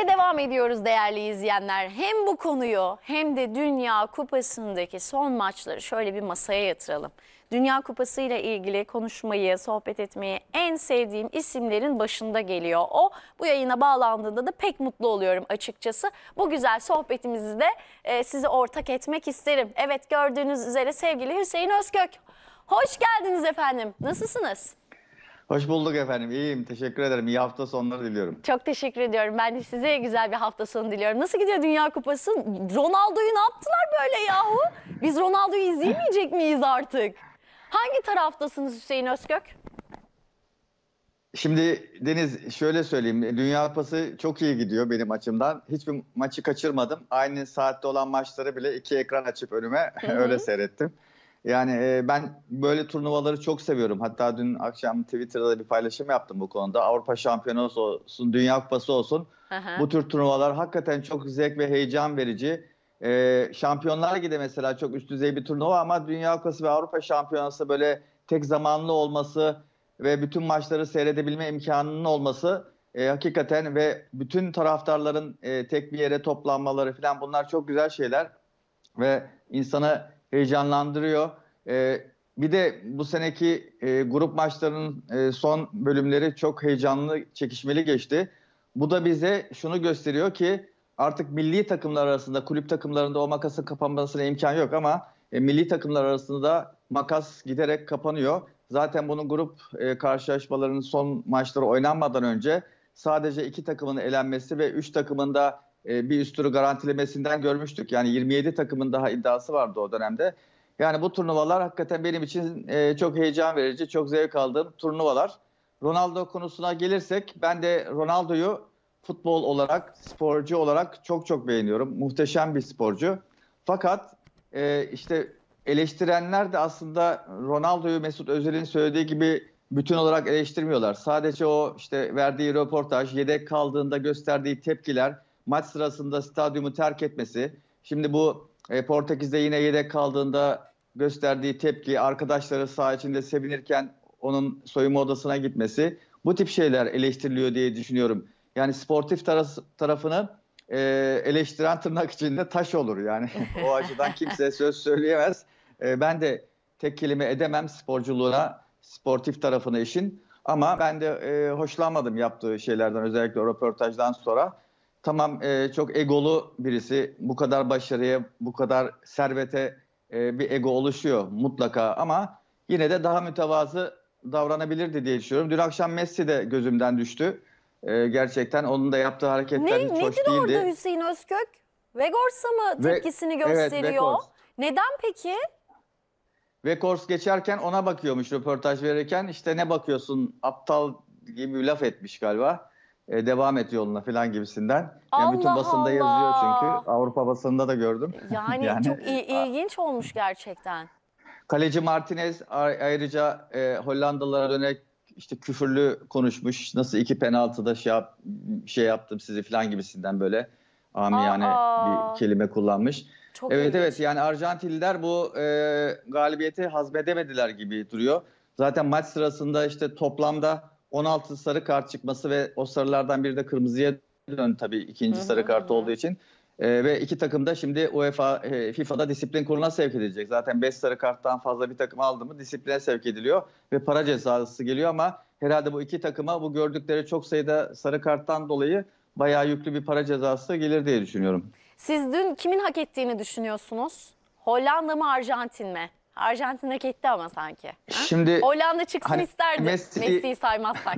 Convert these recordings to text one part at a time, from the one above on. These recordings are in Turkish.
Ve devam ediyoruz değerli izleyenler. Hem bu konuyu hem de Dünya Kupası'ndaki son maçları şöyle bir masaya yatıralım. Dünya Kupası ile ilgili konuşmayı, sohbet etmeyi en sevdiğim isimlerin başında geliyor. O bu yayına bağlandığında da pek mutlu oluyorum açıkçası. Bu güzel sohbetimizi de e, size ortak etmek isterim. Evet gördüğünüz üzere sevgili Hüseyin Özkök. Hoş geldiniz efendim. Nasılsınız? Hoş bulduk efendim. İyiyim. Teşekkür ederim. İyi hafta sonları diliyorum. Çok teşekkür ediyorum. Ben de size güzel bir hafta sonu diliyorum. Nasıl gidiyor Dünya Kupası? Ronaldo'yu ne yaptılar böyle yahu? Biz Ronaldo'yu izleyemeyecek miyiz artık? Hangi taraftasınız Hüseyin Özkök? Şimdi Deniz şöyle söyleyeyim. Dünya Kupası çok iyi gidiyor benim açımdan. Hiçbir maçı kaçırmadım. Aynı saatte olan maçları bile iki ekran açıp önüme öyle seyrettim. Yani e, ben böyle turnuvaları çok seviyorum. Hatta dün akşam Twitter'da bir paylaşım yaptım bu konuda. Avrupa Şampiyonası olsun, Dünya Kupası olsun. Aha. Bu tür turnuvalar hakikaten çok zevk ve heyecan verici. E, Şampiyonlar Ligi mesela çok üst düzey bir turnuva ama Dünya Kupası ve Avrupa Şampiyonası böyle tek zamanlı olması ve bütün maçları seyredebilme imkanının olması e, hakikaten ve bütün taraftarların e, tek bir yere toplanmaları falan bunlar çok güzel şeyler ve insana heyecanlandırıyor. E, bir de bu seneki e, grup maçlarının e, son bölümleri çok heyecanlı, çekişmeli geçti. Bu da bize şunu gösteriyor ki artık milli takımlar arasında, kulüp takımlarında o makasın kapanmasına imkan yok ama e, milli takımlar arasında makas giderek kapanıyor. Zaten bunun grup e, karşılaşmalarının son maçları oynanmadan önce sadece iki takımın elenmesi ve üç takımın da e, bir üst turu garantilemesinden görmüştük. Yani 27 takımın daha iddiası vardı o dönemde. Yani bu turnuvalar hakikaten benim için e, çok heyecan verici, çok zevk aldığım turnuvalar. Ronaldo konusuna gelirsek ben de Ronaldo'yu futbol olarak, sporcu olarak çok çok beğeniyorum. Muhteşem bir sporcu. Fakat e, işte eleştirenler de aslında Ronaldo'yu Mesut Özil'in söylediği gibi bütün olarak eleştirmiyorlar. Sadece o işte verdiği röportaj, yedek kaldığında gösterdiği tepkiler, maç sırasında stadyumu terk etmesi, şimdi bu e, Portekiz'de yine yedek kaldığında gösterdiği tepki, arkadaşları saha içinde sevinirken onun soyunma odasına gitmesi bu tip şeyler eleştiriliyor diye düşünüyorum. Yani sportif taraf, tarafını e, eleştiren tırnak içinde taş olur yani. o açıdan kimse söz söyleyemez. E, ben de tek kelime edemem sporculuğuna, sportif tarafına işin. Ama ben de e, hoşlanmadım yaptığı şeylerden özellikle o röportajdan sonra tamam e, çok egolu birisi bu kadar başarıya bu kadar servete e, bir ego oluşuyor mutlaka ama yine de daha mütevazı davranabilirdi diye düşünüyorum. Dün akşam Messi de gözümden düştü. E, gerçekten onun da yaptığı hareketler ne, hiç hoş değildi. Nedir orada Hüseyin Özkök? Vegors'a mı tepkisini Ve, gösteriyor? Evet, Neden peki? Vekors geçerken ona bakıyormuş röportaj verirken. işte ne bakıyorsun aptal gibi bir laf etmiş galiba e, devam et yoluna falan gibisinden. Yani Allah bütün basında Allah. yazıyor çünkü. Avrupa basında da gördüm. Yani, yani çok ilginç olmuş gerçekten. Kaleci Martinez ayrıca e, Hollandalılara dönerek işte küfürlü konuşmuş. Nasıl iki penaltıda şey, yap, şey yaptım sizi falan gibisinden böyle amiyane Aa, bir kelime kullanmış. Çok evet ilginç. evet yani Arjantinliler bu e, galibiyeti hazmedemediler gibi duruyor. Zaten maç sırasında işte toplamda 16 sarı kart çıkması ve o sarılardan biri de kırmızıya dön tabii ikinci sarı kart hmm. olduğu için. E, ve iki takım da şimdi UEFA e, FIFA'da disiplin kuruluna sevk edilecek. Zaten 5 sarı karttan fazla bir takım aldı mı disipline sevk ediliyor ve para cezası geliyor ama herhalde bu iki takıma bu gördükleri çok sayıda sarı karttan dolayı bayağı yüklü bir para cezası gelir diye düşünüyorum. Siz dün kimin hak ettiğini düşünüyorsunuz? Hollanda mı Arjantin mi? Arjantin hak ama sanki. Şimdi ha? Hollanda çıksın hani isterdi Messi, Messi'yi saymazsak.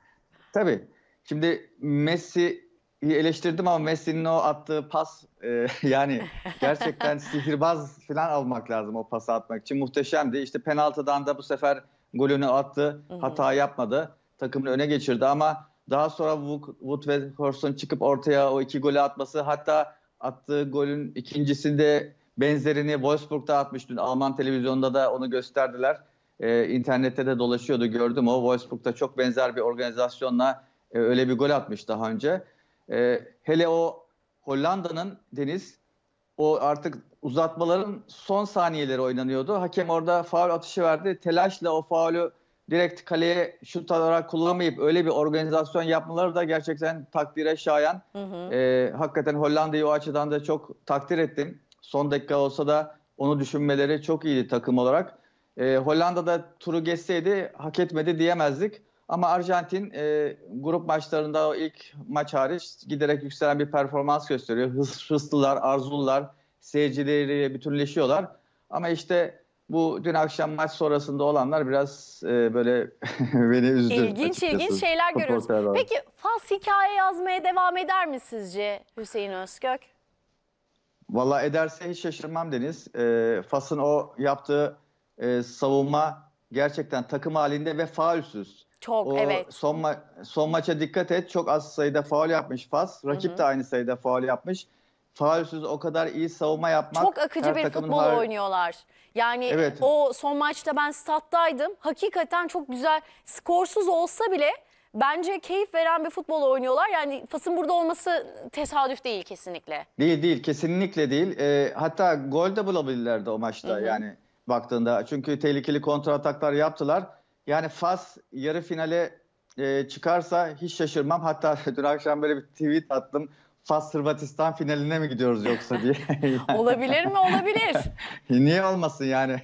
Tabii. Şimdi Messi eleştirdim ama Messi'nin o attığı pas e, yani gerçekten sihirbaz falan almak lazım o pası atmak için. Muhteşemdi. İşte penaltıdan da bu sefer golünü attı. Hata yapmadı. Takımını öne geçirdi ama daha sonra Wood ve Horson çıkıp ortaya o iki golü atması hatta attığı golün ikincisinde Benzerini Wolfsburg'da atmış dün Alman televizyonda da onu gösterdiler. Ee, internette de dolaşıyordu gördüm o. Wolfsburg'da çok benzer bir organizasyonla e, öyle bir gol atmış daha önce. E, hele o Hollanda'nın Deniz o artık uzatmaların son saniyeleri oynanıyordu. Hakem orada faul atışı verdi. Telaşla o faulü direkt kaleye şut olarak kullanmayıp öyle bir organizasyon yapmaları da gerçekten takdire şayan. Hı hı. E, hakikaten Hollanda'yı o açıdan da çok takdir ettim. Son dakika olsa da onu düşünmeleri çok iyiydi takım olarak. E, Hollanda'da turu geçseydi hak etmedi diyemezdik. Ama Arjantin e, grup maçlarında o ilk maç hariç giderek yükselen bir performans gösteriyor. Hız, hızlılar, arzulular, seyircileriyle bütünleşiyorlar. Ama işte bu dün akşam maç sonrasında olanlar biraz e, böyle beni üzdü. İlginç açıkçası. ilginç şeyler görüyoruz. Peki Fas hikaye yazmaya devam eder mi sizce Hüseyin Özkök? Valla ederse hiç şaşırmam Deniz. E, Fas'ın o yaptığı e, savunma gerçekten takım halinde ve faulsüz. Çok o evet. Son, ma- son maça dikkat et çok az sayıda faul yapmış Fas. Rakip Hı-hı. de aynı sayıda faul yapmış. Faulsüz o kadar iyi savunma yapmak. Çok akıcı bir futbol har- oynuyorlar. Yani evet. o son maçta ben stat'taydım. Hakikaten çok güzel skorsuz olsa bile bence keyif veren bir futbol oynuyorlar. Yani Fas'ın burada olması tesadüf değil kesinlikle. Değil değil kesinlikle değil. E, hatta gol de bulabilirlerdi o maçta hı hı. yani baktığında. Çünkü tehlikeli kontra ataklar yaptılar. Yani Fas yarı finale e, çıkarsa hiç şaşırmam. Hatta dün akşam böyle bir tweet attım. Fas Hırvatistan finaline mi gidiyoruz yoksa diye. yani. Olabilir mi? Olabilir. Niye olmasın yani?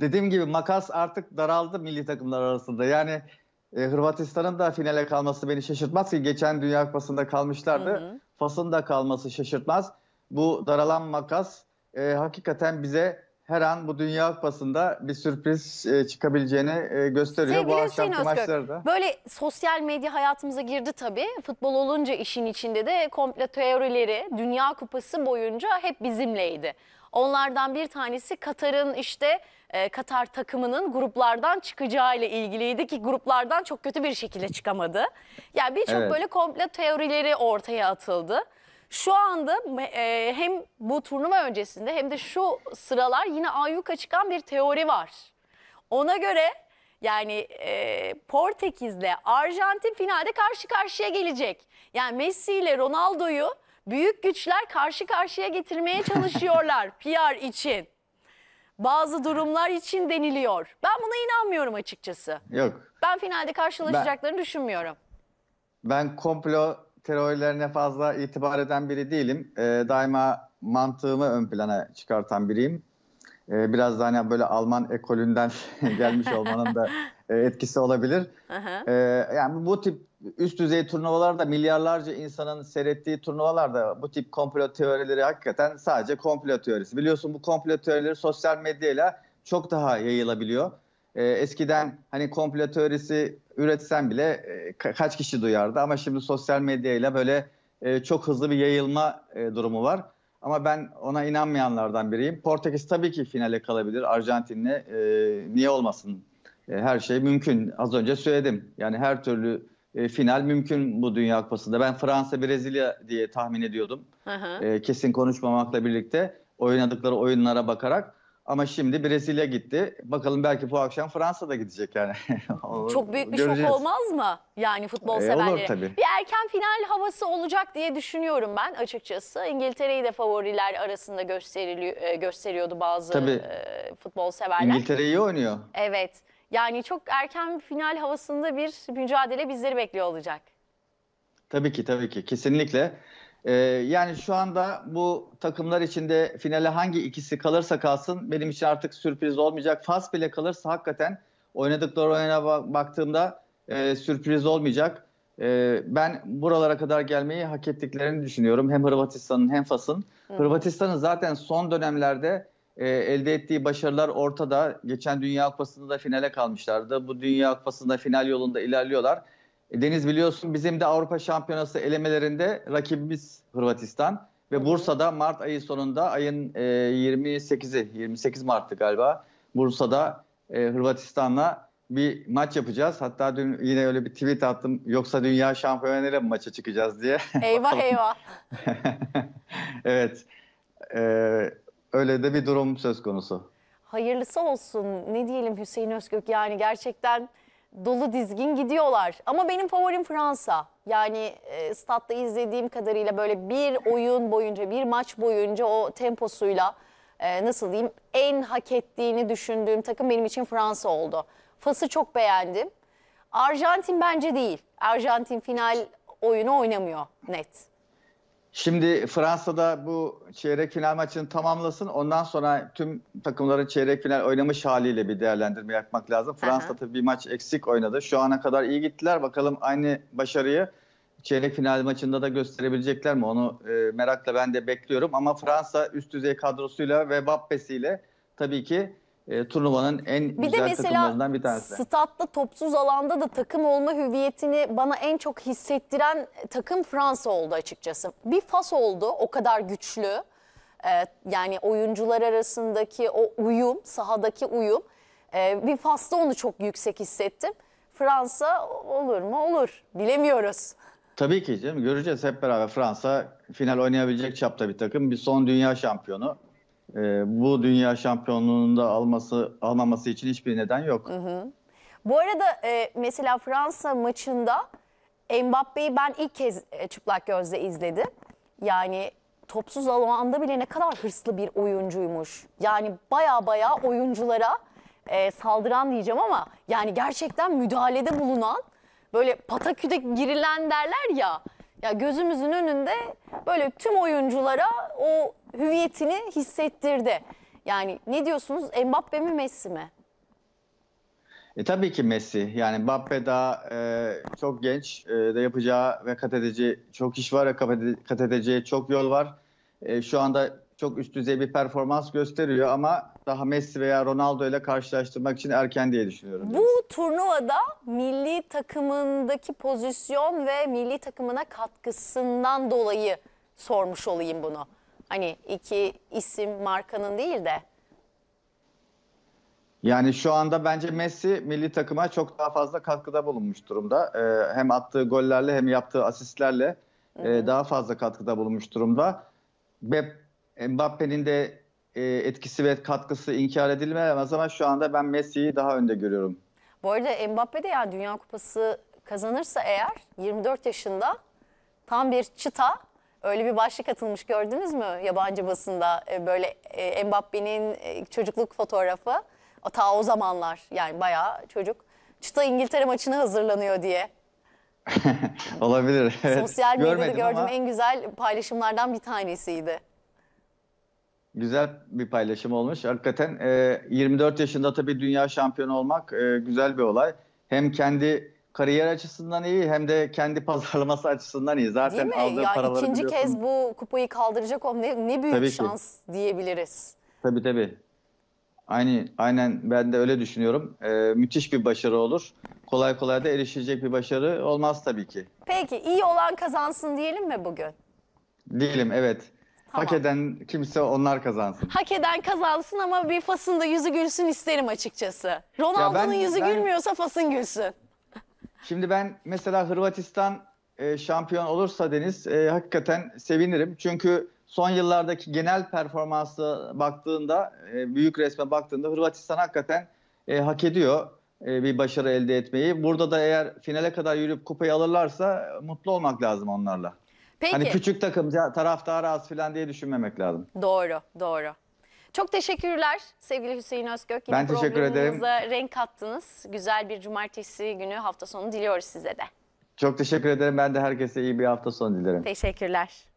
Dediğim gibi makas artık daraldı milli takımlar arasında. Yani e, Hırvatistan'ın da finale kalması beni şaşırtmaz ki geçen Dünya Kupası'nda kalmışlardı. Hı hı. Fas'ın da kalması şaşırtmaz. Bu daralan makas e, hakikaten bize her an bu Dünya Kupası'nda bir sürpriz e, çıkabileceğini e, gösteriyor Sevgili bu akşamki maçlarda. Böyle sosyal medya hayatımıza girdi tabii. Futbol olunca işin içinde de komple teorileri Dünya Kupası boyunca hep bizimleydi. Onlardan bir tanesi Katar'ın işte e, Katar takımının gruplardan çıkacağı ile ilgiliydi ki gruplardan çok kötü bir şekilde çıkamadı. Yani birçok Evet. böyle komple teorileri ortaya atıldı. Şu anda e, hem bu turnuva öncesinde hem de şu sıralar yine ayyuka çıkan bir teori var. Ona göre yani e, Portekiz'le Arjantin finalde karşı karşıya gelecek. Yani Messi ile Ronaldo'yu büyük güçler karşı karşıya getirmeye çalışıyorlar PR için. Bazı durumlar için deniliyor. Ben buna inanmıyorum açıkçası. Yok. Ben finalde karşılaşacaklarını ben, düşünmüyorum. Ben komplo teorilerine fazla itibar eden biri değilim. Ee, daima mantığımı ön plana çıkartan biriyim. Ee, biraz daha hani böyle Alman ekolünden gelmiş olmanın da e, etkisi olabilir. Ee, yani bu tip üst düzey turnuvalarda milyarlarca insanın seyrettiği turnuvalarda bu tip komplo teorileri hakikaten sadece komplo teorisi. Biliyorsun bu komplo teorileri sosyal medyayla çok daha yayılabiliyor. Ee, eskiden hani komplo teorisi üretsen bile e, kaç kişi duyardı ama şimdi sosyal medyayla böyle e, çok hızlı bir yayılma e, durumu var. Ama ben ona inanmayanlardan biriyim. Portekiz tabii ki finale kalabilir Arjantin'le. E, niye olmasın? E, her şey mümkün. Az önce söyledim. Yani her türlü e, final mümkün bu Dünya Kupası'nda. Ben Fransa, Brezilya diye tahmin ediyordum. E, kesin konuşmamakla birlikte oynadıkları oyunlara bakarak. Ama şimdi Brezilya gitti. Bakalım belki bu akşam Fransa da gidecek yani. Çok büyük bir Göreceğiz. şok olmaz mı? Yani futbol e, severlere. Olur tabii. Bir erken final havası olacak diye düşünüyorum ben açıkçası. İngiltere'yi de favoriler arasında gösteriliyor, e, gösteriyordu bazı tabii. E, futbol severler. İngiltere iyi oynuyor. Evet. Yani çok erken bir final havasında bir mücadele bizleri bekliyor olacak. Tabii ki tabii ki kesinlikle. Ee, yani şu anda bu takımlar içinde finale hangi ikisi kalırsa kalsın benim için artık sürpriz olmayacak. Fas bile kalırsa hakikaten oynadıkları oyuna baktığımda e, sürpriz olmayacak. E, ben buralara kadar gelmeyi hak ettiklerini düşünüyorum. Hem Hırvatistan'ın hem Fas'ın. Hırvatistan'ın zaten son dönemlerde e, elde ettiği başarılar ortada. Geçen Dünya Kupası'nda da finale kalmışlardı. Bu Dünya Kupası'nda final yolunda ilerliyorlar. E, Deniz biliyorsun bizim de Avrupa Şampiyonası elemelerinde rakibimiz Hırvatistan. Ve Bursa'da Mart ayı sonunda ayın e, 28'i, 28 Mart'tı galiba. Bursa'da e, Hırvatistan'la bir maç yapacağız. Hatta dün yine öyle bir tweet attım. Yoksa dünya şampiyonuyla mı maça çıkacağız diye. Eyvah eyvah. evet. Ee, Öyle de bir durum söz konusu. Hayırlısı olsun. Ne diyelim Hüseyin Özgök yani gerçekten dolu dizgin gidiyorlar. Ama benim favorim Fransa. Yani e, statta izlediğim kadarıyla böyle bir oyun boyunca, bir maç boyunca o temposuyla e, nasıl diyeyim en hak ettiğini düşündüğüm takım benim için Fransa oldu. Fas'ı çok beğendim. Arjantin bence değil. Arjantin final oyunu oynamıyor net. Şimdi Fransa'da bu çeyrek final maçını tamamlasın. Ondan sonra tüm takımların çeyrek final oynamış haliyle bir değerlendirme yapmak lazım. Fransa tabii bir maç eksik oynadı. Şu ana kadar iyi gittiler. Bakalım aynı başarıyı çeyrek final maçında da gösterebilecekler mi? Onu e, merakla ben de bekliyorum. Ama Fransa üst düzey kadrosuyla ve Mbappe'siyle tabii ki e, turnuvanın en bir güzel de mesela, takımlarından bir tanesi. Statta topsuz alanda da takım olma hüviyetini bana en çok hissettiren takım Fransa oldu açıkçası. Bir fas oldu o kadar güçlü. Ee, yani oyuncular arasındaki o uyum, sahadaki uyum. Ee, bir fasta onu çok yüksek hissettim. Fransa olur mu? Olur. Bilemiyoruz. Tabii ki canım. Göreceğiz hep beraber Fransa final oynayabilecek çapta bir takım. Bir son dünya şampiyonu e, bu dünya şampiyonluğunda alması almaması için hiçbir neden yok. Hı hı. Bu arada e, mesela Fransa maçında Mbappe'yi ben ilk kez e, çıplak gözle izledim. Yani topsuz alanda bile ne kadar hırslı bir oyuncuymuş. Yani baya baya oyunculara e, saldıran diyeceğim ama yani gerçekten müdahalede bulunan böyle pataküde girilen derler ya. Ya gözümüzün önünde böyle tüm oyunculara o hüviyetini hissettirdi. Yani ne diyorsunuz Mbappe mi Messi mi? E, tabii ki Messi. Yani Mbappe daha e, çok genç. E, da yapacağı ve kat edeceği çok iş var. Kat edeceği çok yol var. E, şu anda çok üst düzey bir performans gösteriyor ama daha Messi veya Ronaldo ile karşılaştırmak için erken diye düşünüyorum. Bu turnuvada milli takımındaki pozisyon ve milli takımına katkısından dolayı sormuş olayım bunu. Hani iki isim markanın değil de. Yani şu anda bence Messi milli takıma çok daha fazla katkıda bulunmuş durumda. Ee, hem attığı gollerle hem yaptığı asistlerle hı e, hı. E, daha fazla katkıda bulunmuş durumda. Mbappe'nin de e, etkisi ve katkısı inkar edilmez ama şu anda ben Messi'yi daha önde görüyorum. Bu arada Mbappe de ya Dünya Kupası kazanırsa eğer 24 yaşında tam bir çıta Öyle bir başlık atılmış gördünüz mü yabancı basında e, böyle e, Mbappe'nin e, çocukluk fotoğrafı. O, ta o zamanlar yani bayağı çocuk. Çıta İngiltere maçına hazırlanıyor diye. Olabilir. Evet. Sosyal medyada gördüğüm ama... en güzel paylaşımlardan bir tanesiydi. Güzel bir paylaşım olmuş. Hakikaten e, 24 yaşında tabii dünya şampiyonu olmak e, güzel bir olay. Hem kendi kariyer açısından iyi hem de kendi pazarlaması açısından iyi. Zaten Değil mi? aldığı ya paraları ikinci biliyorsun. kez bu kupayı kaldıracak o ne, ne büyük tabii şans ki. diyebiliriz. Tabii tabii. Aynı, aynen ben de öyle düşünüyorum. Ee, müthiş bir başarı olur. Kolay kolay da erişilecek bir başarı olmaz tabii ki. Peki iyi olan kazansın diyelim mi bugün? Diyelim evet. Tamam. Hak eden kimse onlar kazansın. Hak eden kazansın ama bir Fas'ın da yüzü gülsün isterim açıkçası. Ronaldo'nun yüzü ben... gülmüyorsa Fas'ın gülsün. Şimdi ben mesela Hırvatistan e, şampiyon olursa Deniz e, hakikaten sevinirim. Çünkü son yıllardaki genel performansı baktığında, e, büyük resme baktığında Hırvatistan hakikaten e, hak ediyor e, bir başarı elde etmeyi. Burada da eğer finale kadar yürüyüp kupayı alırlarsa e, mutlu olmak lazım onlarla. Hani Peki. Hani küçük takım taraftarı az falan diye düşünmemek lazım. Doğru, doğru. Çok teşekkürler sevgili Hüseyin Özgök. Yine ben teşekkür ederim. renk kattınız. Güzel bir cumartesi günü hafta sonu diliyoruz size de. Çok teşekkür ederim. Ben de herkese iyi bir hafta sonu dilerim. Teşekkürler.